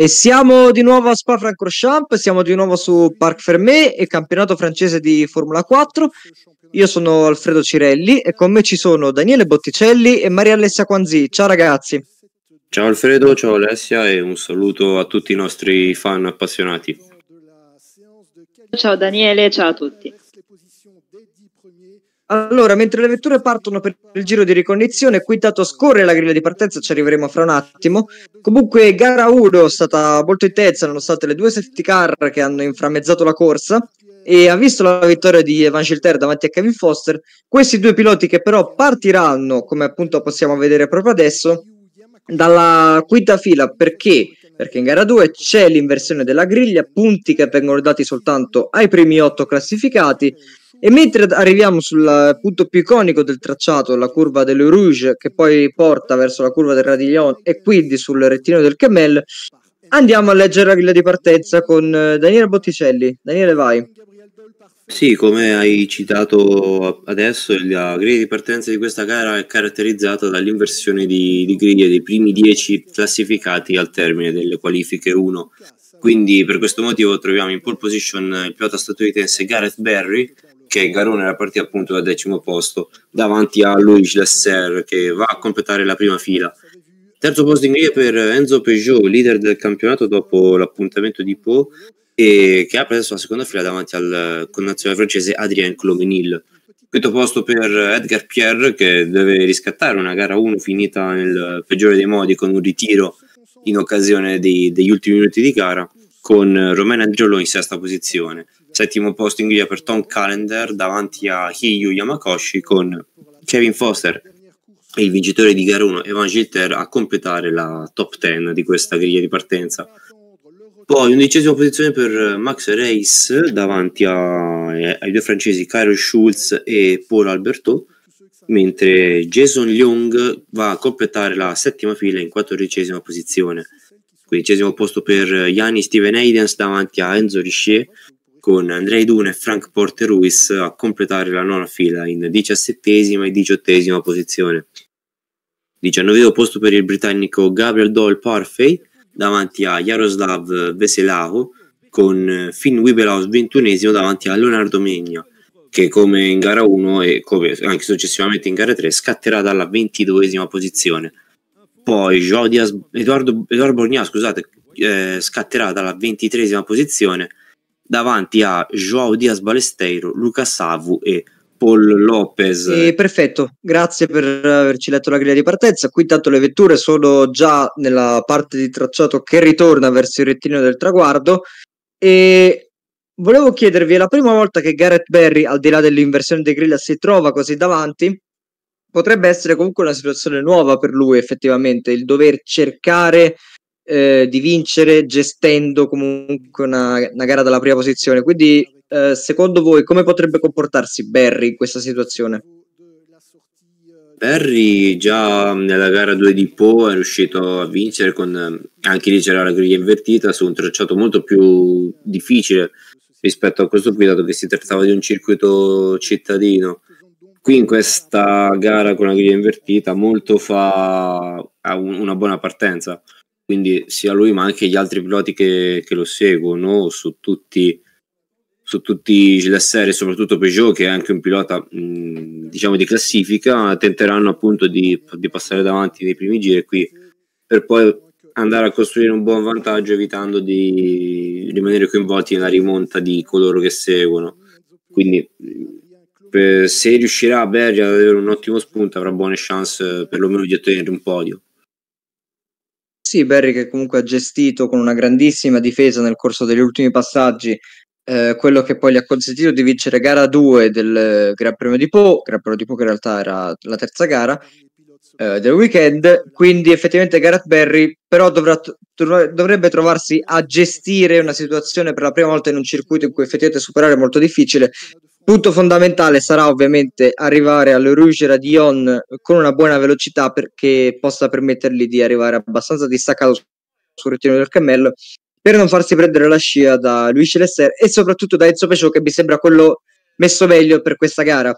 E siamo di nuovo a Spa Francorchamps, siamo di nuovo su Parc Fermé e campionato francese di Formula 4. Io sono Alfredo Cirelli e con me ci sono Daniele Botticelli e Maria Alessia Quanzi. Ciao ragazzi. Ciao Alfredo, ciao Alessia e un saluto a tutti i nostri fan appassionati. Ciao Daniele, ciao a tutti. Allora, mentre le vetture partono per il giro di ricognizione, qui dato scorre la griglia di partenza, ci arriveremo fra un attimo. Comunque, gara 1 è stata molto intensa, nonostante le due safety car che hanno inframmezzato la corsa e ha visto la vittoria di Evangel Ter davanti a Kevin Foster. Questi due piloti che però partiranno, come appunto possiamo vedere proprio adesso, dalla quinta fila perché? Perché in gara 2 c'è l'inversione della griglia, punti che vengono dati soltanto ai primi 8 classificati e mentre arriviamo sul punto più iconico del tracciato, la curva del Rouge, che poi porta verso la curva del Radiglion e quindi sul rettino del Camel, andiamo a leggere la griglia di partenza con eh, Daniele Botticelli. Daniele, vai. Sì, come hai citato adesso, la griglia di partenza di questa gara è caratterizzata dall'inversione di, di griglia dei primi 10 classificati al termine delle qualifiche 1. Quindi per questo motivo troviamo in pole position il pilota statunitense Gareth Berry, che Garone era partito appunto dal decimo posto davanti a Luigi Lesser che va a completare la prima fila. Terzo posto in griglia per Enzo Peugeot, leader del campionato dopo l'appuntamento di Po e che apre adesso la seconda fila davanti al connazionale francese Adrien Clomenil. Quinto posto per Edgar Pierre che deve riscattare una gara 1 finita nel peggiore dei modi con un ritiro in occasione di, degli ultimi minuti di gara con Romain Angiolo in sesta posizione settimo posto in griglia per Tom Callender davanti a Hiyu Yamakoshi con Kevin Foster e il vincitore di Gara 1 Evan Gilter a completare la top 10 di questa griglia di partenza. Poi undicesima posizione per Max Reis davanti a, ai due francesi Cairo Schulz e Paul Alberto, mentre Jason Leung va a completare la settima fila in quattordicesima posizione. Quindicesimo posto per Yanni Steven Aidens davanti a Enzo Richier con Andrei Dune e Frank Porter Ruiz a completare la nona fila in diciassettesima e diciottesima posizione. Diciannovesimo posto per il britannico Gabriel Doyle Parfait davanti a Jaroslav Veselaho con Finn Wibelaus ventunesimo davanti a Leonardo Megna che come in gara 1 e come anche successivamente in gara 3 scatterà dalla ventiduesima posizione. Poi Jodias, Edoardo, Edoardo Borgna, scusate, eh, scatterà dalla ventitresima posizione davanti a Joao Dias Balesteiro, Luca Savu e Paul Lopez. Eh, perfetto, grazie per averci letto la griglia di partenza. Qui intanto le vetture sono già nella parte di tracciato che ritorna verso il rettino del traguardo e volevo chiedervi, è la prima volta che Gareth Berry, al di là dell'inversione di griglia, si trova così davanti? Potrebbe essere comunque una situazione nuova per lui effettivamente, il dover cercare eh, di vincere gestendo comunque una, una, gara dalla prima posizione. Quindi, eh, secondo voi, come potrebbe comportarsi Barry in questa situazione? Barry già nella gara 2 di Po è riuscito a vincere con anche lì c'era la griglia invertita su un tracciato molto più difficile rispetto a questo qui dato che si trattava di un circuito cittadino qui in questa gara con la griglia invertita molto fa una buona partenza quindi sia lui ma anche gli altri piloti che, che lo seguono su tutti, su tutti le serie, soprattutto Peugeot che è anche un pilota mh, diciamo di classifica, tenteranno appunto di, di, passare davanti nei primi giri qui per poi andare a costruire un buon vantaggio evitando di rimanere coinvolti nella rimonta di coloro che seguono. Quindi per, se riuscirà Berger ad avere un ottimo spunto avrà buone chance eh, perlomeno di ottenere un podio. Sì, Barry che comunque ha gestito con una grandissima difesa nel corso degli ultimi passaggi eh, quello che poi gli ha consentito di vincere gara 2 del Gran Premio di Po, Gran Premio di Po che in realtà era la terza gara eh, del weekend, quindi effettivamente Gareth Barry però dovrà, dovrebbe trovarsi a gestire una situazione per la prima volta in un circuito in cui effettivamente superare è molto difficile Punto fondamentale sarà ovviamente arrivare al Rouge Radion con una buona velocità perché possa permettergli di arrivare abbastanza distaccato sul, rettino del cammello per non farsi prendere la scia da Luis Lesser e soprattutto da Enzo Peciò che mi sembra quello messo meglio per questa gara.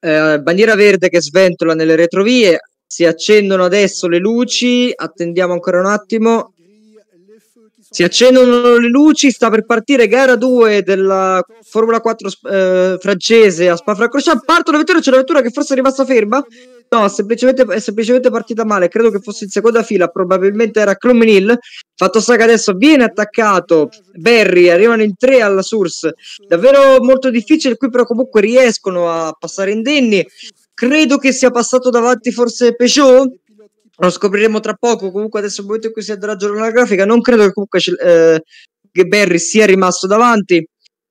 Eh, bandiera verde che sventola nelle retrovie, si accendono adesso le luci, attendiamo ancora un attimo. Si accendono le luci, sta per partire gara 2 della Formula 4 eh, francese a Spa-Francorchamps. Partono le vetture, c'è una vettura che forse è rimasta ferma. No, semplicemente, è semplicemente partita male. Credo che fosse in seconda fila, probabilmente era Clominil. Fatto sta che adesso viene attaccato Barry, arrivano in tre alla Source. Davvero molto difficile qui, però comunque riescono a passare indenni. Credo che sia passato davanti forse Peugeot lo scopriremo tra poco. Comunque, adesso, nel momento in cui si è a aggiornare la grafica, non credo che comunque eh, Barry sia rimasto davanti.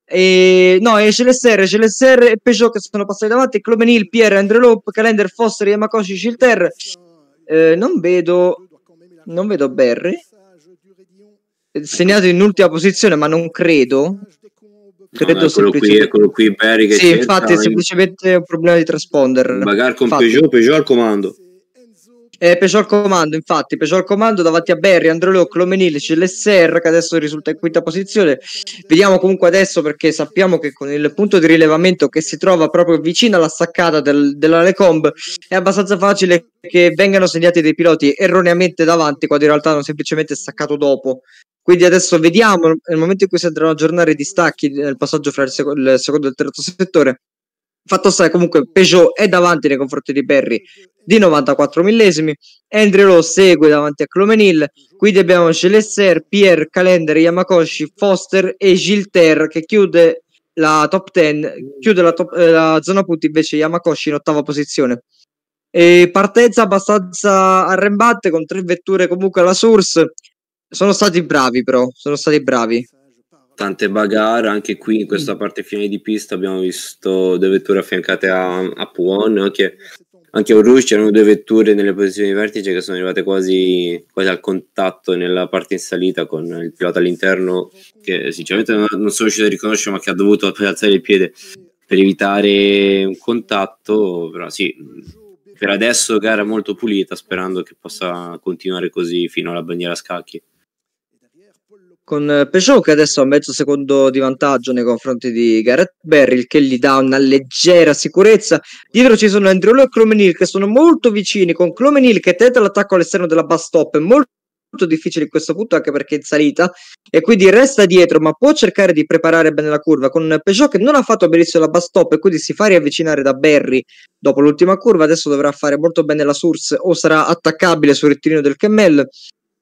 E, no, e CLSR, CLSR e Peugeot che sono passati davanti. Clomenil, Pierre, Andrew Lope, Calender, Foster, Yamakoshi, Shilter. Eh, non vedo, non vedo Barry segnato in ultima posizione, ma non credo. Credo no, eccolo, qui, eccolo qui, Barry. Che sì, infatti, è semplicemente un problema di trasponder. Magari con Peugeot, Peugeot al comando. Eh, Pesciò al comando, infatti, Peugeot al comando davanti a Berry, Androlò, Clomenil, Cillesser che adesso risulta in quinta posizione. Vediamo comunque adesso perché sappiamo che con il punto di rilevamento che si trova proprio vicino alla staccata del, della Lecomb è abbastanza facile che vengano segnati dei piloti erroneamente davanti quando in realtà hanno semplicemente staccato dopo. Quindi adesso vediamo nel momento in cui si andranno a aggiornare i distacchi nel passaggio fra il, sec- il secondo e il terzo settore fatto sta che comunque Peugeot è davanti nei confronti di Perry di 94 millesimi Andrew Lowe segue davanti a Clomenil quindi abbiamo Gelesser, Pierre, Calendar, Yamakoshi, Foster e Gilter che chiude la top 10 chiude la, top, eh, la zona punti invece Yamakoshi in ottava posizione e partenza abbastanza arrembante con tre vetture comunque alla source sono stati bravi però sono stati bravi tante bagarre anche qui in questa mm. parte finale di pista abbiamo visto due vetture affiancate a, a Puon anche, anche a Rouge c'erano due vetture nelle posizioni di vertice che sono arrivate quasi, quasi al contatto nella parte in salita con il pilota all'interno che sinceramente non, non sono riuscito a riconoscere ma che ha dovuto alzare il piede per evitare un contatto però sì per adesso gara molto pulita sperando che possa continuare così fino alla bandiera a scacchi con eh, Peugeot che adesso ha mezzo secondo di vantaggio nei confronti di Gareth Berry, che gli dà una leggera sicurezza. Dietro ci sono Andreolo e Clomenil che sono molto vicini, con Clomenil che tenta l'attacco all'esterno della bus stop, è molto difficile in questo punto anche perché è in salita e quindi resta dietro ma può cercare di preparare bene la curva con Peugeot che non ha fatto benissimo la bus stop e quindi si fa riavvicinare da Berry dopo l'ultima curva adesso dovrà fare molto bene la source o sarà attaccabile sul rettilineo del Kemmel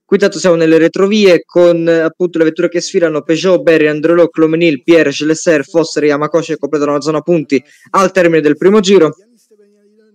Qui tanto siamo nelle retrovie con eh, appunto le vetture che sfilano Peugeot, Berry, Andrelò, Clomenil, Pierre, Lesser, Foster e Yamakoshi che completano la zona punti al termine del primo giro.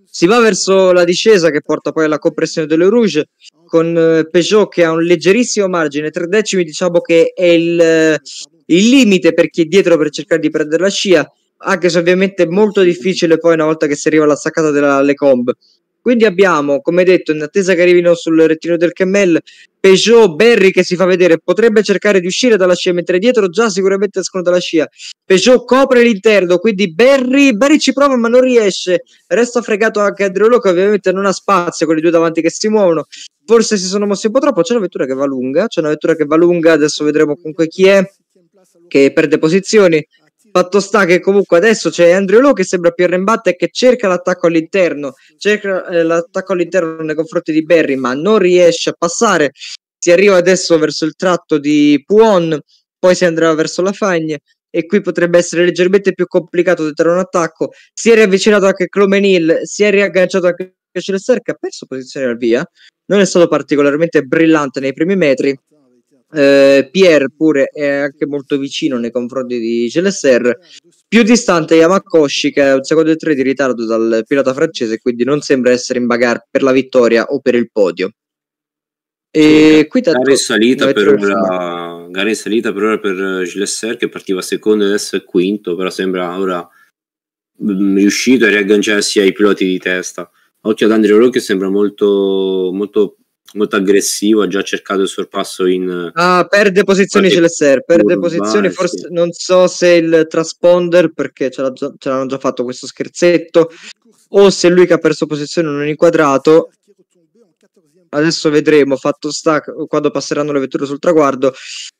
Si va verso la discesa che porta poi alla compressione delle Rouge con eh, Peugeot che ha un leggerissimo margine, tre decimi diciamo che è il, eh, il limite per chi è dietro per cercare di prendere la scia, anche se ovviamente è molto difficile poi una volta che si arriva alla staccata delle Combe. Quindi abbiamo, come detto, in attesa che arrivino sul rettino del Kemmel, Peugeot Berry che si fa vedere potrebbe cercare di uscire dalla scia mentre dietro già sicuramente escono dalla scia Peugeot copre l'interno quindi Berry, Berry ci prova ma non riesce resta fregato anche Andreolo che ovviamente non ha spazio con i due davanti che si muovono forse si sono mossi un po' troppo c'è una vettura che va lunga c'è una vettura che va lunga adesso vedremo comunque chi è che perde posizioni Fatto sta che comunque adesso c'è Andrew Lowe che sembra più arrembatta e che cerca l'attacco all'interno, cerca eh, l'attacco all'interno nei confronti di Barry, ma non riesce a passare. Si arriva adesso verso il tratto di Puon, poi si andrà verso la Fagne e qui potrebbe essere leggermente più complicato dettare un attacco. Si è riavvicinato anche Clomenil, si è riagganciato anche Celester che ha perso posizione al via. Non è stato particolarmente brillante nei primi metri eh, Pierre pure è anche molto vicino nei confronti di Celester più distante Yamakoshi che è un secondo e tre di ritardo dal pilota francese quindi non sembra essere in bagarre per la vittoria o per il podio e qui tanto, gara, in salita per ora, gara in salita per ora per Gilesser che partiva secondo e adesso è quinto però sembra ora mm, riuscito a riagganciarsi ai piloti di testa occhio ad Andrea Rocchio sembra molto, molto molto aggressivo, ha già cercato il sorpasso in... Ah, perde posizioni Celester, perde posizioni, base. forse non so se il transponder perché ce, l'ha, ce, l'hanno già fatto questo scherzetto, o se lui che ha perso posizione non è inquadrato. Adesso vedremo, fatto sta, quando passeranno le vetture sul traguardo.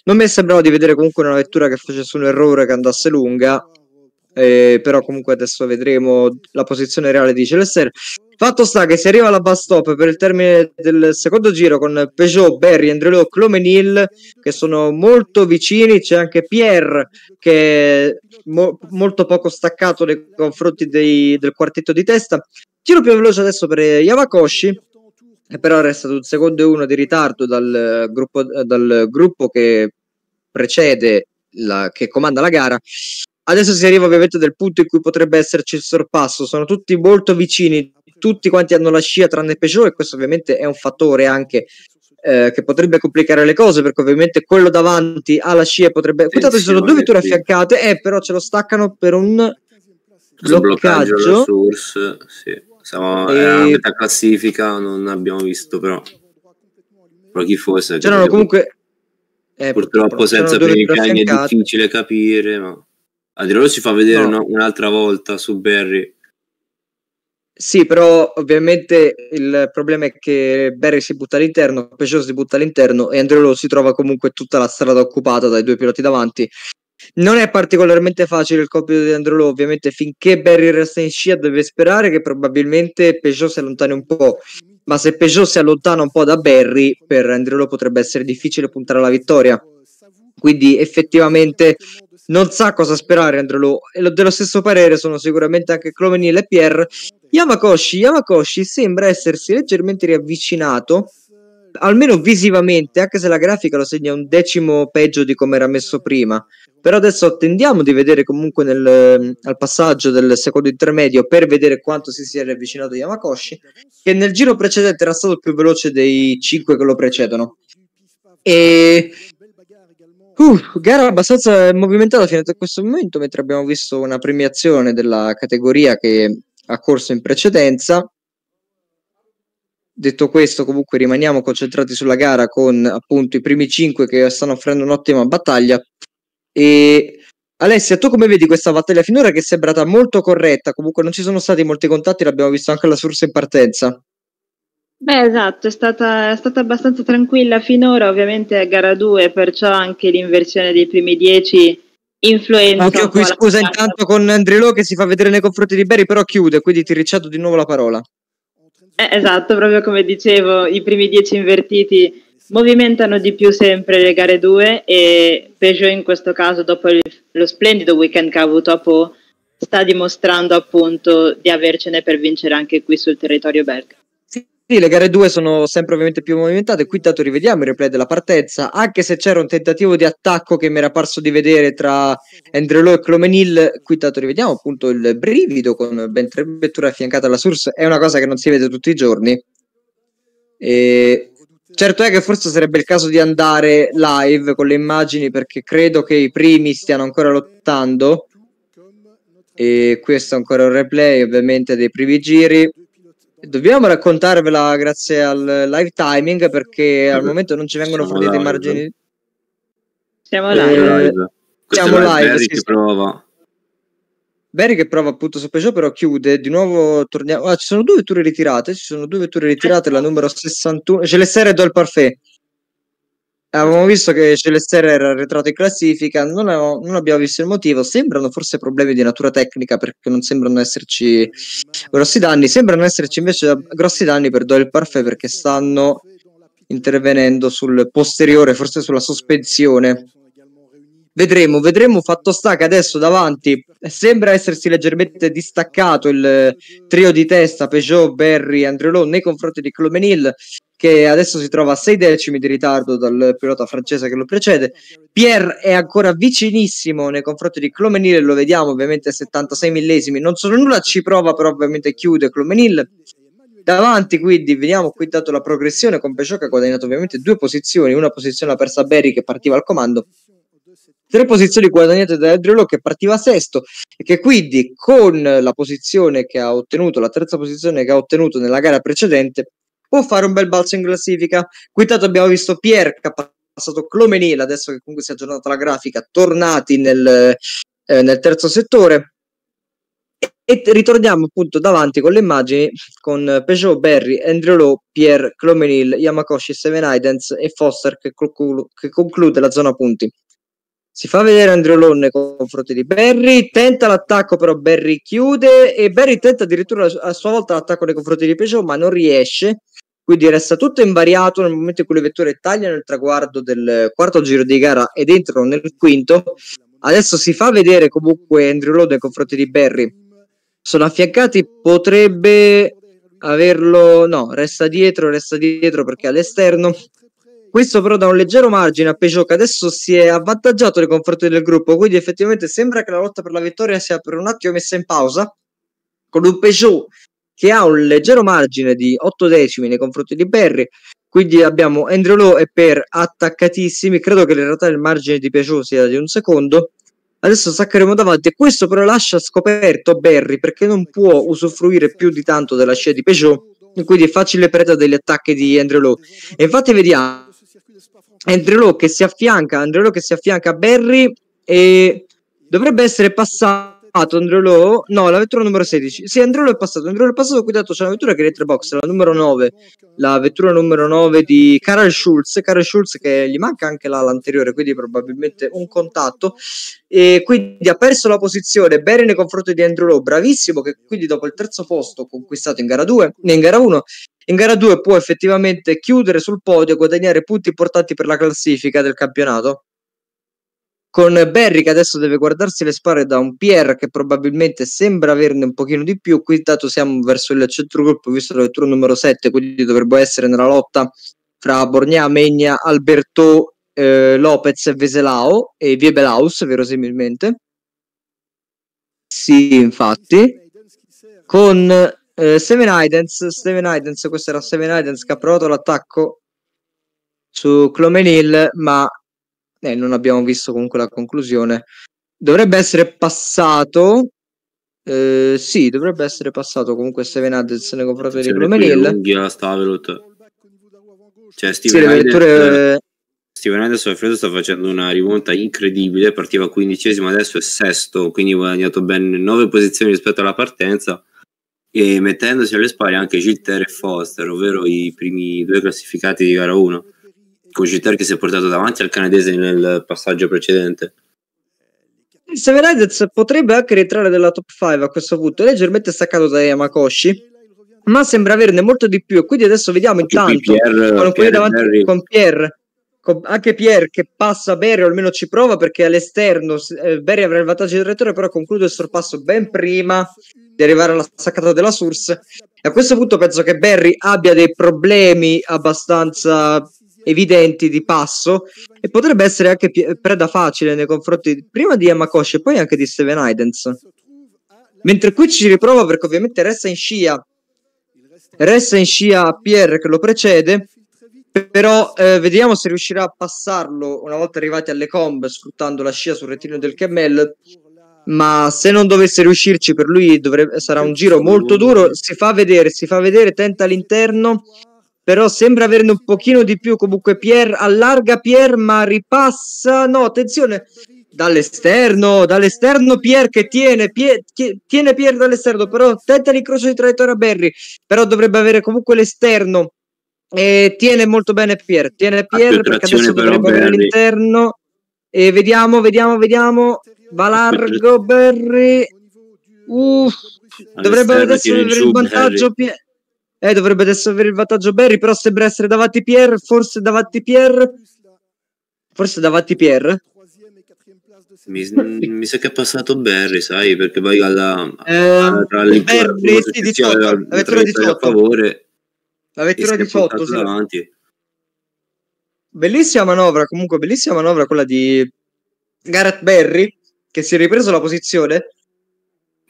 Non mi sembrava di vedere comunque una vettura che facesse un errore, che andasse lunga, eh, però comunque adesso vedremo la posizione reale di Celester. Fatto sta che si arriva alla bus stop per il termine del secondo giro con Peugeot, Berry, Andrelo, Clomenil che sono molto vicini, c'è anche Pierre che è mo- molto poco staccato nei confronti dei- del quartetto di testa. Tiro più veloce adesso per Yamakoshi e però resta un secondo e uno di ritardo dal gruppo, dal gruppo che precede la, che comanda la gara Adesso si arriva ovviamente del punto in cui potrebbe esserci il sorpasso, sono tutti molto vicini, tutti quanti hanno la scia tranne Peugeot e questo ovviamente è un fattore anche eh, che potrebbe complicare le cose perché ovviamente quello davanti alla scia potrebbe... Intanto ci sono due vetture affiancate, eh, però ce lo staccano per un bloccaggio. source, sì. Siamo e... a metà classifica, non abbiamo visto però. Però chi fosse... C'erano comunque... Eh, purtroppo, purtroppo senza primi piani è difficile capire, ma... Adriano si fa vedere no. una, un'altra volta su Barry. Sì, però ovviamente il problema è che Barry si butta all'interno, Peugeot si butta all'interno e Andreolo si trova comunque tutta la strada occupata dai due piloti davanti. Non è particolarmente facile il compito di Andreolo, ovviamente finché Barry resta in scia deve sperare che probabilmente Peugeot si allontani un po', ma se Peugeot si allontana un po' da Barry, per Andreolo potrebbe essere difficile puntare alla vittoria quindi effettivamente non sa cosa sperare Andrelo e dello stesso parere sono sicuramente anche Clovenil e Pierre Yamakoshi, Yamakoshi sembra essersi leggermente riavvicinato almeno visivamente, anche se la grafica lo segna un decimo peggio di come era messo prima. Però adesso attendiamo di vedere comunque nel, al passaggio del secondo intermedio per vedere quanto si sia riavvicinato Yamakoshi, che nel giro precedente era stato più veloce dei 5 che lo precedono. E Uh, gara abbastanza movimentata fino a questo momento, mentre abbiamo visto una premiazione della categoria che ha corso in precedenza. Detto questo, comunque rimaniamo concentrati sulla gara con appunto i primi cinque che stanno offrendo un'ottima battaglia. E Alessia, tu come vedi questa battaglia finora che è sembrata molto corretta? Comunque non ci sono stati molti contatti, l'abbiamo visto anche alla source in partenza. Beh, esatto, è stata, è stata, abbastanza tranquilla finora, ovviamente è gara 2, perciò anche l'inversione dei primi 10 influenza. Anche io qui scusa intanto con Andrilò che si fa vedere nei confronti di Berry, però chiude, quindi ti ricetto di nuovo la parola. Eh, esatto, proprio come dicevo, i primi 10 invertiti movimentano di più sempre le gare 2 e Peugeot in questo caso, dopo il, lo splendido weekend che ha avuto a Po, sta dimostrando appunto di avercene per vincere anche qui sul territorio belga. Sì, le gare 2 sono sempre ovviamente più movimentate. Qui dato rivediamo il replay della partenza, anche se c'era un tentativo di attacco che mi era parso di vedere tra Andrelò e Clomenil, qui dato rivediamo appunto il brivido con ben tre vetture affiancate alla Source, è una cosa che non si vede tutti i giorni. E... Certo è che forse sarebbe il caso di andare live con le immagini perché credo che i primi stiano ancora lottando. E questo è ancora un replay ovviamente dei primi giri Dobbiamo raccontarvela grazie al live timing perché al momento non ci vengono siamo forniti i margini. Siamo eh, live. Eh, siamo live. Barry sì, che prova. Barry che prova appunto su Peugeot però chiude, di nuovo torniamo... Ah, ci sono due vetture ritirate, ci sono due vetture ritirate, la numero 61... Ce le serre do il parfait. Eh, Avevamo visto che Celestiere era arretrato in classifica, non, avevo, non, abbiamo visto il motivo. Sembrano forse problemi di natura tecnica perché non sembrano esserci grossi danni. Sembrano esserci invece grossi danni per Doyle Parfait perché stanno intervenendo sul posteriore, forse sulla sospensione. Vedremo, vedremo. Fatto sta che adesso davanti sembra essersi leggermente distaccato il trio di testa Peugeot, Barry, e Andrew Lowe nei confronti di Clomenil che adesso si trova a sei decimi di ritardo dal pilota francese che lo precede. Pierre è ancora vicinissimo nei confronti di Clomenil, lo vediamo ovviamente a 76 millesimi, non solo nulla ci prova, però ovviamente chiude Clomenil. Davanti quindi vediamo qui dato la progressione con Peugeot che ha guadagnato ovviamente due posizioni, una posizione la persa Berry che partiva al comando, tre posizioni guadagnate da Adriolo che partiva sesto e che quindi con la posizione che ha ottenuto, la terza posizione che ha ottenuto nella gara precedente, può fare un bel balzo in classifica. Qui tanto abbiamo visto Pierre che ha passato Clomenil, adesso che comunque si è aggiornata la grafica, tornati nel, eh, nel terzo settore. E, e ritorniamo appunto davanti con le immagini con Peugeot, Barry, Andrew Lowe, Pierre, Clomenil, Yamakoshi, Seven Idens e Foster che, conclu- che conclude la zona punti. Si fa vedere Andrew Lowe nei confronti di Barry, tenta l'attacco però Barry chiude e Barry tenta addirittura a sua volta l'attacco nei confronti di Peugeot ma non riesce quindi resta tutto invariato nel momento in cui le vetture tagliano il traguardo del quarto giro di gara ed entrano nel quinto. Adesso si fa vedere comunque Andrew Lowe nei confronti di Barry. Sono affiancati, potrebbe averlo. No, resta dietro, resta dietro perché all'esterno. Questo però da un leggero margine a Peugeot che adesso si è avvantaggiato nei confronti del gruppo, quindi effettivamente sembra che la lotta per la vittoria sia per un attimo messa in pausa, con un Peugeot che ha un leggero margine di 8 decimi nei confronti di Barry. Quindi abbiamo Andrew Lowe e Per attaccatissimi. Credo che in realtà il margine di Piaciò sia di un secondo. Adesso staccheremo davanti. Questo però lascia scoperto Barry perché non può usufruire più di tanto della scia di Peugeot. Quindi è facile preda degli attacchi di Andrew Lowe. E infatti vediamo Andrew Lowe che si affianca, Andrew Lowe che si affianca a Barry e dovrebbe essere passato passato Andrelo. no, la vettura numero 16. Sì, Andrelo è passato, Andrelo è passato, Qui dato c'è una vettura che è in box, la numero 9, la vettura numero 9 di Karl Schulz, Karl Schulz che gli manca anche l'anteriore, quindi probabilmente un contatto e quindi ha perso la posizione bene nei confronti di Andrelo, bravissimo che quindi dopo il terzo posto conquistato in gara 2, in gara 1 in gara 2 può effettivamente chiudere sul podio e guadagnare punti importanti per la classifica del campionato con Barry che adesso deve guardarsi le spalle da un Pierre che probabilmente sembra averne un pochino di più, qui dato siamo verso il centrogruppo visto il turno numero 7, quindi dovremmo essere nella lotta fra Borgnà, Megna, Alberto, eh, Lopez e Veselao e Viebelaus verosimilmente. Sì, infatti. Con eh, Seven Idens, Seven Idens, questo era Seven Idens che ha provato l'attacco su Clomenil, ma eh, non abbiamo visto comunque la conclusione. Dovrebbe essere passato. Eh, sì, dovrebbe essere passato comunque Steven Adams nei confronti di Blumenil. Cioè, Steven, sì, Adams, eh, Steven Adams al freddo sta facendo una rimonta incredibile. Partiva quindicesimo, adesso è sesto, quindi ha guadagnato ben nove posizioni rispetto alla partenza. E mettendosi alle spalle anche Gilter e Foster, ovvero i primi due classificati di gara 1 Cugiter che si è portato davanti al canadese nel passaggio precedente. Il Severadez potrebbe anche rientrare nella top 5 a questo punto, leggermente staccato da Yamakoshi, ma sembra averne molto di più. E quindi adesso vediamo anche intanto Pierre, con, Pierre davanti, con Pierre, con, anche Pierre che passa Berry, o almeno ci prova perché all'esterno eh, Berry avrà il vantaggio del rettore, però conclude il sorpasso ben prima di arrivare alla staccata della Source. E a questo punto penso che Berry abbia dei problemi abbastanza evidenti di passo e potrebbe essere anche p- preda facile nei confronti prima di Yamakoshi e poi anche di Steven Aidens. Mentre qui ci riprova perché ovviamente resta in scia, resta in scia Pierre che lo precede, però eh, vediamo se riuscirà a passarlo una volta arrivati alle combe sfruttando la scia sul retino del cammello ma se non dovesse riuscirci per lui dovrebbe, sarà un giro molto duro si fa vedere si fa vedere tenta all'interno però sembra averne un pochino di più comunque Pierre allarga Pierre ma ripassa no attenzione dall'esterno dall'esterno Pierre che tiene Pier, tiene Pierre dall'esterno però tenta l'incrocio di traiettoria Berry però dovrebbe avere comunque l'esterno e tiene molto bene Pierre tiene Pierre perché adesso dovrebbe avere l'interno e vediamo vediamo vediamo va largo Berry Uff, dovrebbe adesso avere il vantaggio Pierre eh, dovrebbe adesso avere il vantaggio Barry, però sembra essere davanti Pierre, forse davanti Pierre, forse davanti Pierre. Mi, mi, sa che è passato Barry, sai, perché vai alla, eh, alla tra le Barry, sì, 18, la, la vettura 18 a favore. La vettura 18 sì. davanti. Bellissima manovra, comunque bellissima manovra quella di Gareth Barry che si è ripreso la posizione.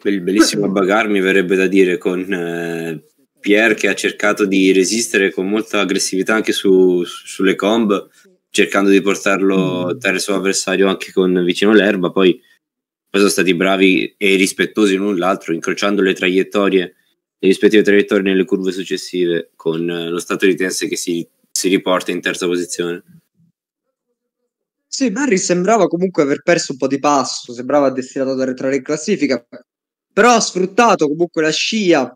Bellissimo bagarmi verrebbe da dire con eh, Pierre che ha cercato di resistere con molta aggressività anche su, su, sulle comb, cercando di portarlo mm. dal suo avversario anche con vicino l'erba. Poi, poi sono stati bravi e rispettosi l'un l'altro, incrociando le traiettorie, le rispettive traiettorie nelle curve successive, con lo statunitense che si, si riporta in terza posizione. Sì, Barry sembrava comunque aver perso un po' di passo, sembrava destinato ad arretrare in classifica, però ha sfruttato comunque la scia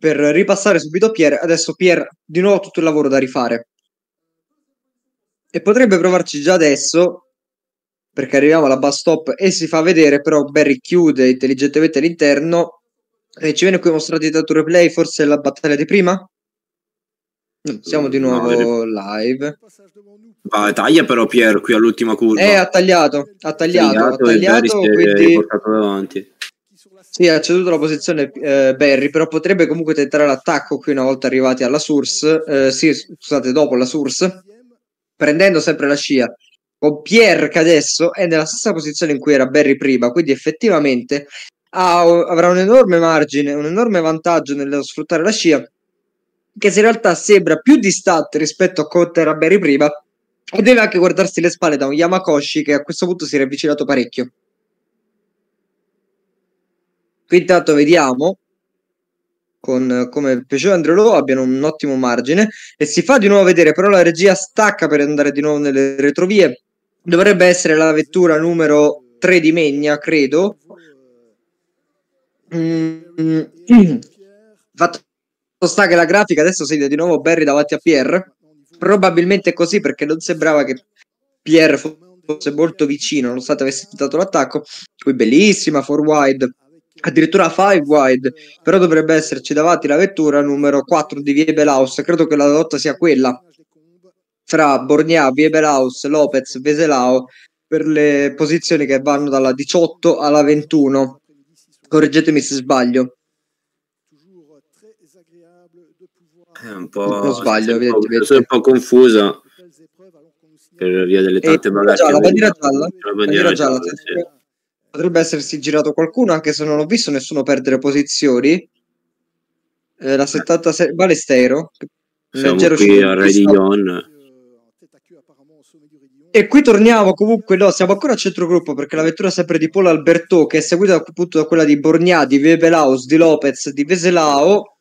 per ripassare subito a Pier. Adesso Pier di nuovo tutto il lavoro da rifare. E potrebbe provarci già adesso, perché arriviamo alla bus stop e si fa vedere, però Barry chiude intelligentemente l'interno. e ci viene qui mostrato il dato replay, forse la battaglia di prima? Siamo di mm, nuovo live. Va, taglia però Pier qui all'ultima curva. Eh, ha tagliato, ha tagliato, tagliato ha tagliato, quindi... portato davanti. Sì, ha ceduto la posizione eh, Barry, però potrebbe comunque tentare l'attacco qui una volta arrivati alla Source, eh, sì, scusate, dopo la Source, prendendo sempre la scia. Con Pierre che adesso è nella stessa posizione in cui era Barry prima, quindi effettivamente ha, avrà un enorme margine, un enorme vantaggio nello sfruttare la scia, che se in realtà sembra più distante rispetto a quanto era Barry prima, e deve anche guardarsi le spalle da un Yamakoshi che a questo punto si è avvicinato parecchio. Qui intanto vediamo con come Peugeot e Andrelò abbiano un ottimo margine e si fa di nuovo vedere, però la regia stacca per andare di nuovo nelle retrovie. Dovrebbe essere la vettura numero 3 di Megna, credo. Mm. Fatto sta che la grafica adesso si di nuovo Barry davanti a Pierre. Probabilmente così perché non sembrava che Pierre fosse molto vicino, nonostante avesse tentato l'attacco. Qui bellissima, for wide addirittura 5 wide, però dovrebbe esserci davanti la vettura numero 4 di Viebelaus, credo che la lotta sia quella fra Borgnà, Viebelaus, Lopez, Veselao per le posizioni che vanno dalla 18 alla 21. Correggetemi se sbaglio. È un po', non sbaglio, Sono un po' confusa per via delle tante e, eh, bagaglie. la bandiera gialla, la bandiera, bandiera gialla, gialla sì. Potrebbe essersi girato qualcuno, anche se non ho visto nessuno perdere posizioni. Eh, la 76 Balestero. Siamo leggero qui a Redion. E qui torniamo comunque, no, siamo ancora a centrogruppo perché la vettura è sempre di Paul Alberto che è seguita appunto da quella di Borgnà, di Vebelaus, di Lopez, di Veselao.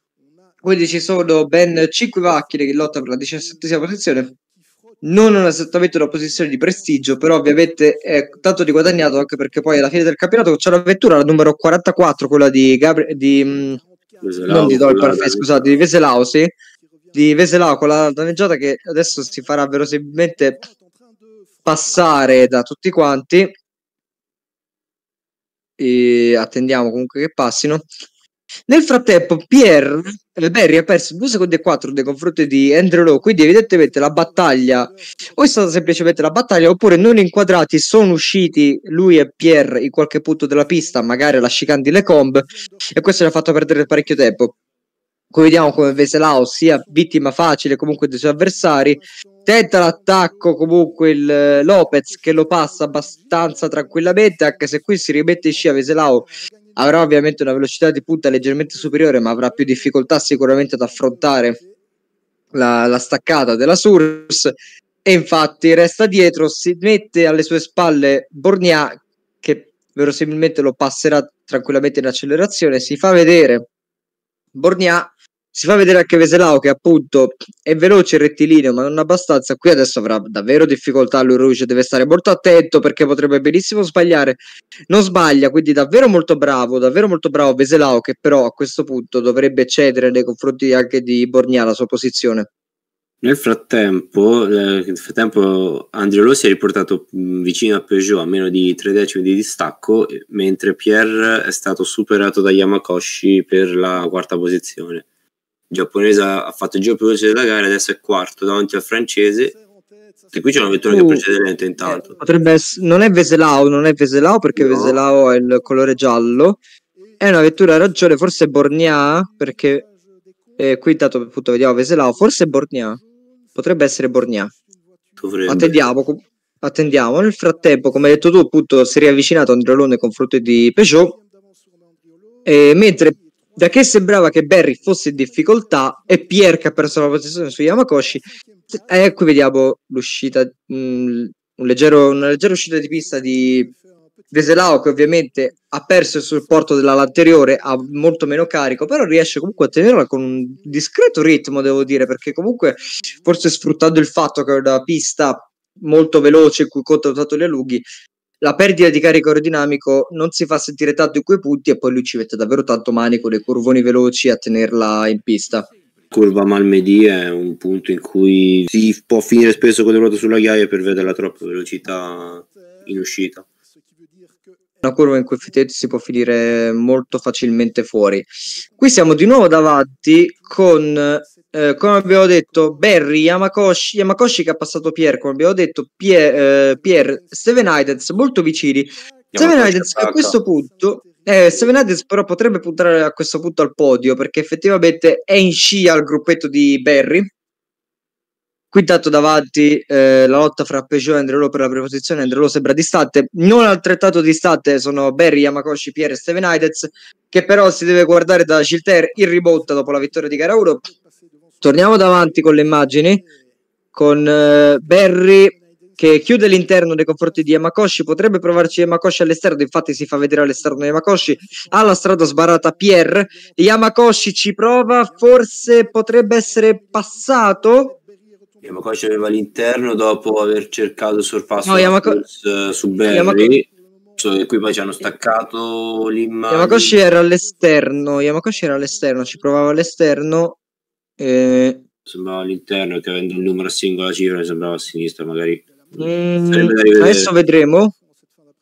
Quindi ci sono ben 5 macchine che lottano per la diciassettesima posizione non è esattamente una posizione di prestigio, però ovviamente è eh, tanto di guadagnato anche perché poi alla fine del campionato c'è la vettura, la numero 44, quella di Gabri- di, mm, Veselau, non di Dolpar, scusate, di Veselausi, di Veselau con la danneggiata che adesso si farà verosimilmente passare da tutti quanti. E attendiamo comunque che passino. Nel frattempo, Pierre Berry ha perso 2 secondi e 4 nei confronti di Andrew Lowe. Quindi, evidentemente, la battaglia o è stata semplicemente la battaglia, oppure non inquadrati sono usciti lui e Pierre in qualche punto della pista, magari lascicando le Combe, e questo gli ha fatto perdere parecchio tempo. Come vediamo come Veselao sia vittima facile comunque dei suoi avversari. Tenta l'attacco comunque il eh, Lopez che lo passa abbastanza tranquillamente, anche se qui si rimette in scia Veselao avrà ovviamente una velocità di punta leggermente superiore, ma avrà più difficoltà sicuramente ad affrontare la, la staccata della Surs. E infatti resta dietro, si mette alle sue spalle Borgna, che verosimilmente lo passerà tranquillamente in accelerazione, si fa vedere Borgna si fa vedere anche Veselao che appunto è veloce e rettilineo ma non abbastanza qui adesso avrà davvero difficoltà lui Ruiz deve stare molto attento perché potrebbe benissimo sbagliare non sbaglia quindi davvero molto bravo davvero molto bravo Veselao che però a questo punto dovrebbe cedere nei confronti anche di Borgnà la sua posizione nel frattempo, eh, nel frattempo Andriolo si è riportato vicino a Peugeot a meno di tre decimi di distacco, mentre Pierre è stato superato da Yamakoshi per la quarta posizione il giapponese ha fatto il giro più veloce della gara, adesso è quarto davanti al francese. E qui c'è una vettura uh, precedente intanto. Eh, potrebbe essere, non è Veselau, non è Veselau perché no. Veselau ha il colore giallo. È una vettura a ragione, forse Borgna, perché eh, qui intanto appunto vediamo Veselau, forse Borgna. Potrebbe essere Borgna. Attendiamo, attendiamo. Nel frattempo, come hai detto tu, appunto, si è riavvicinato Andrelone con confronti di Peugeot. E mentre da che sembrava che Barry fosse in difficoltà e Pierre che ha perso la posizione su Yamakoshi, e eh, qui vediamo l'uscita, mh, mm, un leggero, una leggera uscita di pista di Veselao che ovviamente ha perso il supporto dell'ala anteriore, ha molto meno carico, però riesce comunque a tenerla con un discreto ritmo, devo dire, perché comunque forse sfruttando il fatto che è una pista molto veloce in cui conta tanto gli allunghi, la perdita di carico aerodinamico non si fa sentire tanto in quei punti e poi lui ci mette davvero tanto mani con le curvoni veloci a tenerla in pista. Curva Malmedì è un punto in cui si può finire spesso con le ruote sulla ghiaia per vederla troppa velocità in uscita. Una curva in cui effettivamente si può finire molto facilmente fuori. Qui siamo di nuovo davanti con eh, come abbiamo detto, Barry, Yamakoshi, Yamakoshi che ha passato Pierre, come abbiamo detto, Pierre, eh, Pierre Seven Items molto vicini. Yamakoshi Seven Items a questo punto, eh, Seven Items però potrebbe puntare a questo punto al podio perché effettivamente è in scia il gruppetto di Barry. Qui tanto davanti eh, la lotta fra Peugeot e Andrelo per la prima posizione, Andrello sembra distante, non altrettanto distante sono Barry, Yamakoshi, Pierre e Steven Aidez, che però si deve guardare da Gilter in ribotta dopo la vittoria di gara 1, torniamo davanti con le immagini con eh, Berry che chiude l'interno nei confronti di Yamakoshi, potrebbe provarci Yamakoshi all'esterno, infatti si fa vedere all'esterno Yamakoshi, ha la strada sbarrata Pierre, Yamakoshi ci prova, forse potrebbe essere passato. Yamakoshi aveva l'interno dopo aver cercato sorpasso no, Yamako- eh, su Barry Yamako- e qui poi ci hanno staccato l'immagine. Yamakoshi era all'esterno, Yamakoshi era all'esterno, ci provava all'esterno eh, sembrava all'interno che avendo un numero singolo a cifra sembrava a sinistra magari mm, adesso vedremo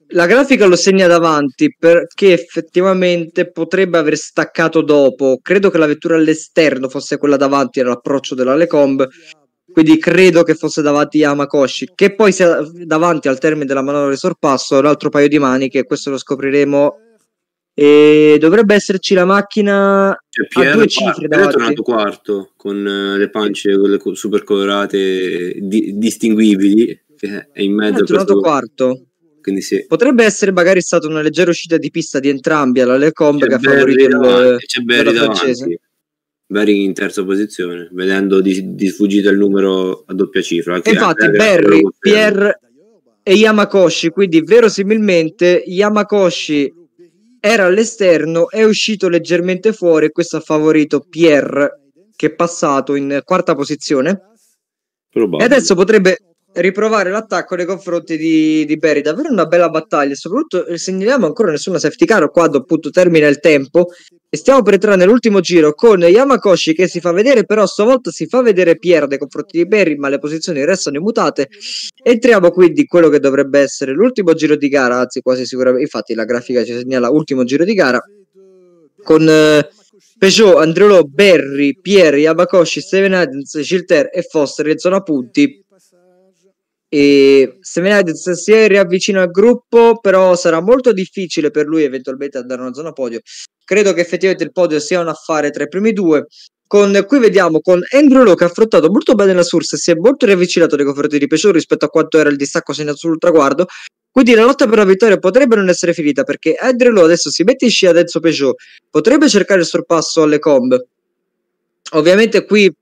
la grafica lo segna davanti perché effettivamente potrebbe aver staccato dopo credo che la vettura all'esterno fosse quella davanti all'approccio della Lecombe quindi credo che fosse davanti a Makoshi che poi sia davanti al termine della manovra di sorpasso un altro paio di maniche questo lo scopriremo e dovrebbe esserci la macchina cioè, Pierre, a due cifre Pierre è tornato quarto con eh, le pance quelle super colorate di, distinguibili che è in mezzo è tornato questo... quarto sì. potrebbe essere magari stata una leggera uscita di pista di entrambi alla Lecombe che ha favorito il c'è Berry davanti Berry in terza posizione vedendo di, di sfuggita il numero a doppia cifra e infatti Berry, Pierre e Yamakoshi quindi verosimilmente Yamakoshi era all'esterno, è uscito leggermente fuori questo ha favorito Pierre che è passato in quarta posizione. Probabile. E adesso potrebbe riprovare l'attacco nei confronti di, di Berry. Davvero una bella battaglia. Soprattutto eh, segnaliamo ancora nessuna safety car quando appunto termina il tempo e stiamo per entrare nell'ultimo giro con Yamakoshi che si fa vedere, però stavolta si fa vedere Pierre nei confronti di Berry, ma le posizioni restano immutate. Entriamo quindi in quello che dovrebbe essere l'ultimo giro di gara, anzi quasi sicuramente, infatti la grafica ci segnala ultimo giro di gara, con eh, Peugeot, Andrelo, Berry, Pierre, Yamakoshi, Steven Adams, Gilter e Foster in zona punti e Semenade si riavvicina al gruppo però sarà molto difficile per lui eventualmente andare in una zona podio credo che effettivamente il podio sia un affare tra i primi due con, qui vediamo con Andrew Lowe che ha affrontato molto bene la Source si è molto riavvicinato nei confronti di Peugeot rispetto a quanto era il distacco segnato sul traguardo quindi la lotta per la vittoria potrebbe non essere finita perché Andrew Lowe adesso si mette in scia adesso Peugeot potrebbe cercare il sorpasso alle comb ovviamente qui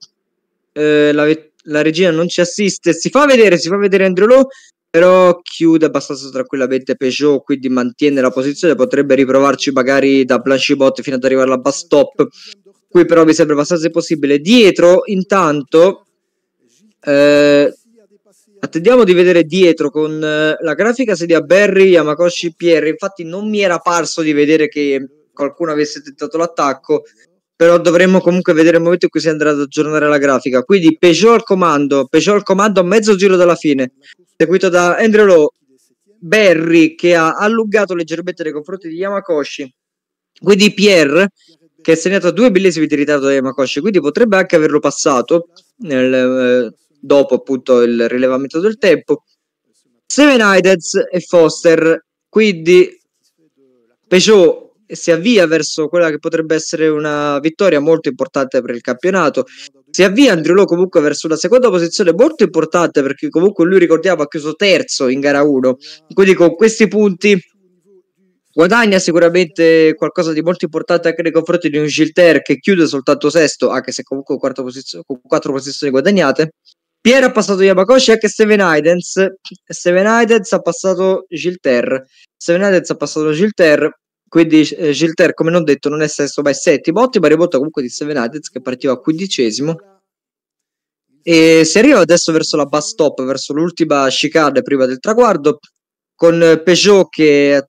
eh, la vittoria la regina non ci assiste, si fa vedere, si fa vedere Andrew Lowe, però chiude abbastanza tranquillamente Peugeot, quindi mantiene la posizione, potrebbe riprovarci magari da Blanchibot fino ad arrivare alla bus stop, qui però mi sembra abbastanza impossibile. Dietro, intanto, eh, attendiamo di vedere dietro con eh, la grafica sedia Barry, Yamakoshi, Pierre, infatti non mi era parso di vedere che qualcuno avesse tentato l'attacco, però dovremmo comunque vedere il momento in cui si andrà ad aggiornare la grafica. Quindi Peugeot al comando, Peugeot al comando a mezzo giro dalla fine, seguito da Andrew Lowe, Berry che ha allungato leggermente nei confronti di Yamakoshi, quindi Pierre che ha segnato due millesimi di ritardo da Yamakoshi, quindi potrebbe anche averlo passato nel, eh, dopo appunto il rilevamento del tempo. Seven Idens e Foster, quindi Peugeot si avvia verso quella che potrebbe essere una vittoria molto importante per il campionato. Si avvia Andrew comunque verso una seconda posizione molto importante perché comunque lui ricordiamo ha chiuso terzo in gara 1. Quindi con questi punti guadagna sicuramente qualcosa di molto importante anche nei confronti di un Gilter che chiude soltanto sesto, anche se comunque con, posizio- con quattro posizioni guadagnate. Piero ha passato Yamakoshi e anche Steven Aidens. Steven Aidens ha passato Gilter. Steven Aidens ha passato Gilter. Quindi eh, Gilter, come non detto, non è sesto ma è settimo. Ottima rivolta comunque di Sevenadez che partiva quindicesimo. E si arriva adesso verso la bus stop, verso l'ultima chicane prima del traguardo, con Peugeot che ha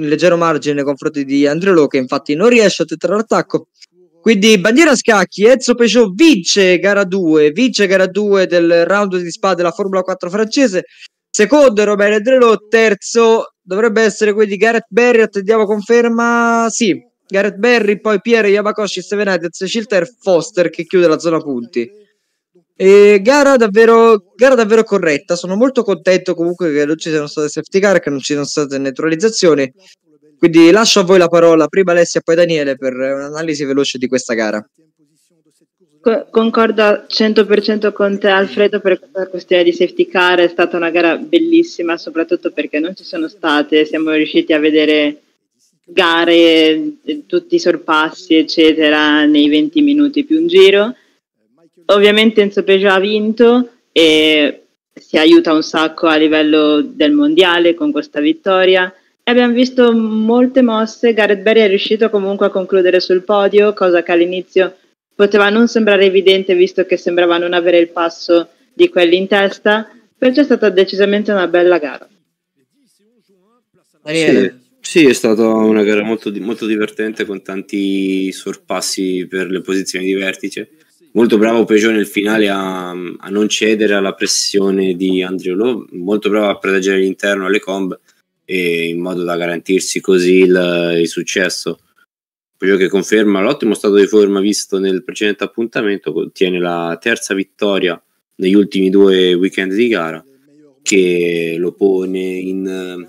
un leggero margine nei confronti di Andrelo, che infatti non riesce a tentare l'attacco. Quindi bandiera a scacchi, Enzo Peugeot vince gara 2, vince gara 2 del round di spa della Formula 4 francese, secondo Romain Andrelo, terzo dovrebbe essere quelli di Gareth Barrett, Attendiamo conferma, sì, Gareth Barry, poi Pierre Yabakoshi, Steven Edwards, Shilter e Foster che chiude la zona punti. E gara davvero, gara davvero corretta, sono molto contento comunque che non ci siano state safety car, che non ci siano state neutralizzazioni, quindi lascio a voi la parola, prima Alessia e poi Daniele per un'analisi veloce di questa gara concordo 100% con te Alfredo per la questione di safety car, è stata una gara bellissima soprattutto perché non ci sono state, siamo riusciti a vedere gare, eh, tutti i sorpassi eccetera nei 20 minuti più un giro. Ovviamente Enzo Peugeot ha vinto e si aiuta un sacco a livello del mondiale con questa vittoria. E abbiamo visto molte mosse, Gareth Berry è riuscito comunque a concludere sul podio, cosa che all'inizio poteva non sembrare evidente visto che sembrava non avere il passo di quelli in testa, perciò è stata decisamente una bella gara. Sì, sì è stata una gara molto, molto divertente con tanti sorpassi per le posizioni di vertice. Molto bravo Peugeot nel finale a, a non cedere alla pressione di Lowe, molto bravo a proteggere l'interno alle comb in modo da garantirsi così il, il successo Poggio che conferma l'ottimo stato di forma visto nel precedente appuntamento, ottiene la terza vittoria negli ultimi due weekend di gara che lo pone in,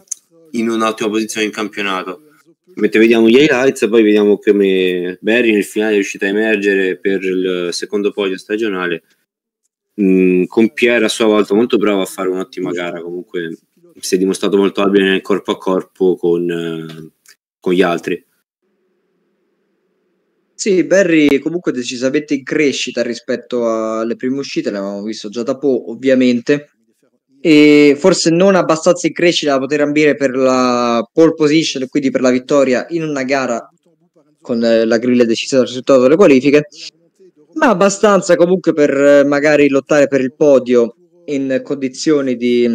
in un'ottima posizione in campionato. Mentre vediamo gli highlights, poi vediamo come Barry nel finale è riuscito a emergere per il secondo podio stagionale. Mm, con Pierre a sua volta molto bravo a fare un'ottima gara, comunque si è dimostrato molto abile nel corpo a corpo con, eh, con gli altri. Sì, Barry comunque decisamente in crescita rispetto alle prime uscite, l'avevamo visto già da po', ovviamente, e forse non abbastanza in crescita da poter ambire per la pole position, quindi per la vittoria in una gara con eh, la griglia decisa dal risultato delle qualifiche, ma abbastanza comunque per eh, magari lottare per il podio in condizioni di,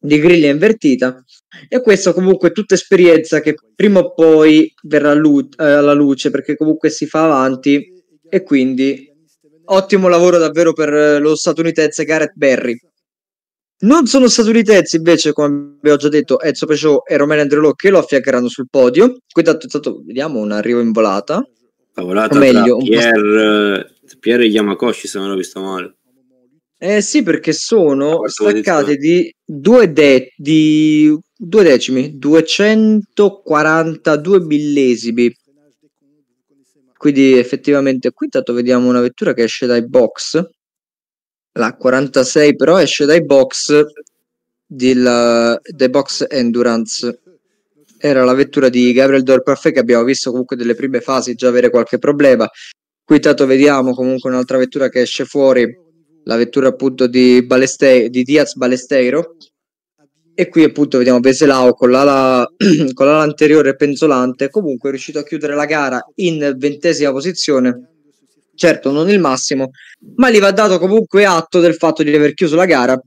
di griglia invertita e questa comunque è tutta esperienza che prima o poi verrà lu- eh, alla luce perché comunque si fa avanti e quindi ottimo lavoro davvero per lo statunitense Gareth Berry. Non sono statunitensi invece, come abbiamo già detto, Enzo Peugeot e Romain Andrelo che lo affiancheranno sul podio. Qui tanto, tanto vediamo un arrivo in volata. La volata o meglio, Pierre, eh, Pierre e Yamakoshi se non l'ho visto male. Eh sì, perché sono staccati di due de- di due decimi, 242 millesimi. Quindi effettivamente qui intanto vediamo una vettura che esce dai box. La 46 però esce dai box della, dei box endurance. Era la vettura di Gabriel Dorparfè che abbiamo visto comunque delle prime fasi già avere qualche problema. Qui intanto vediamo comunque un'altra vettura che esce fuori, la vettura appunto di, Baleste- di Diaz Balesteiro e qui appunto vediamo Veselao con l'ala, con l'ala anteriore penzolante, comunque è riuscito a chiudere la gara in ventesima posizione, certo non il massimo, ma gli va dato comunque atto del fatto di aver chiuso la gara,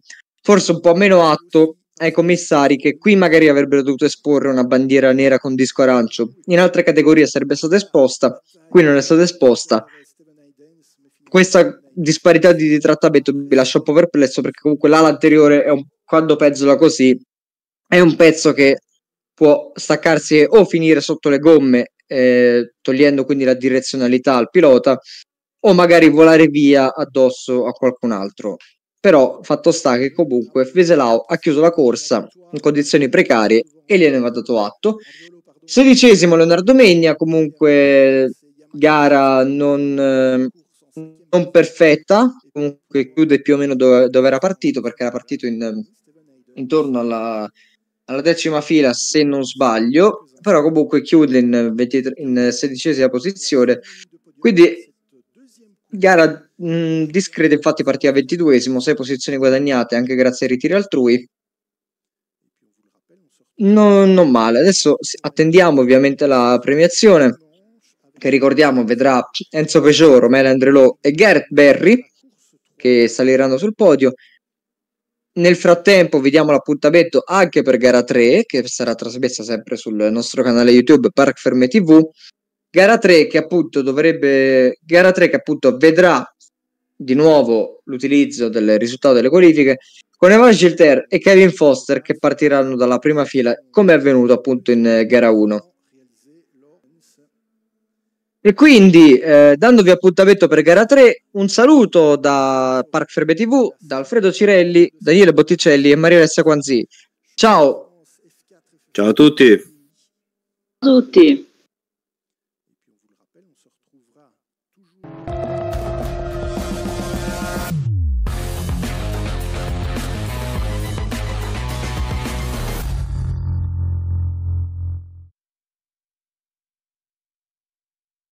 forse un po' meno atto ai commissari che qui magari avrebbero dovuto esporre una bandiera nera con disco arancio, in altre categorie sarebbe stata esposta, qui non è stata esposta. Questa disparità di trattamento mi lascia un po' perplesso perché comunque l'ala anteriore è un quando pezzola così è un pezzo che può staccarsi o finire sotto le gomme, eh, togliendo quindi la direzionalità al pilota, o magari volare via addosso a qualcun altro. Però fatto sta che comunque Veselau ha chiuso la corsa in condizioni precarie e gliene va dato atto. Sedicesimo Leonardo Megna, comunque gara non, eh, non perfetta, comunque chiude più o meno dove, dove era partito, perché era partito in, intorno alla, alla, decima fila, se non sbaglio, però comunque chiude in, 23, in sedicesima posizione. Quindi gara mh, mm, discreta, infatti partì a ventiduesimo, 6 posizioni guadagnate anche grazie ai ritiri altrui. No, non male, adesso attendiamo ovviamente la premiazione che ricordiamo vedrà Enzo Pecioro, Mel Andrelo e Gareth Berry che saliranno sul podio. Nel frattempo vi diamo l'appuntamento anche per gara 3 che sarà trasmessa sempre sul nostro canale YouTube Park Ferme TV. Gara 3 che appunto dovrebbe gara 3 che appunto vedrà di nuovo l'utilizzo del risultato delle qualifiche con Evan Gilter e Kevin Foster che partiranno dalla prima fila come è avvenuto appunto in eh, gara 1. E quindi, eh, dandovi appuntamento per gara 3, un saluto da Park Ferbe TV, da Alfredo Cirelli, Daniele Botticelli e Maria Alessia Quanzi. Ciao! Ciao a tutti! A tutti!